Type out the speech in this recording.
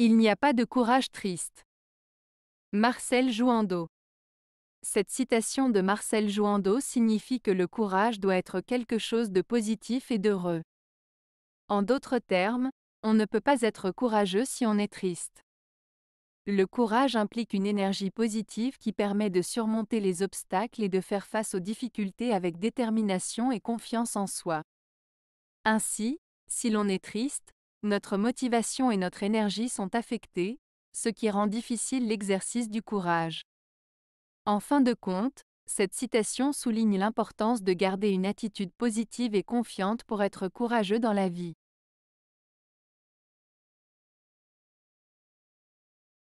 Il n'y a pas de courage triste. Marcel Jouandeau. Cette citation de Marcel Jouandeau signifie que le courage doit être quelque chose de positif et d'heureux. En d'autres termes, on ne peut pas être courageux si on est triste. Le courage implique une énergie positive qui permet de surmonter les obstacles et de faire face aux difficultés avec détermination et confiance en soi. Ainsi, si l'on est triste, notre motivation et notre énergie sont affectées, ce qui rend difficile l'exercice du courage. En fin de compte, cette citation souligne l'importance de garder une attitude positive et confiante pour être courageux dans la vie.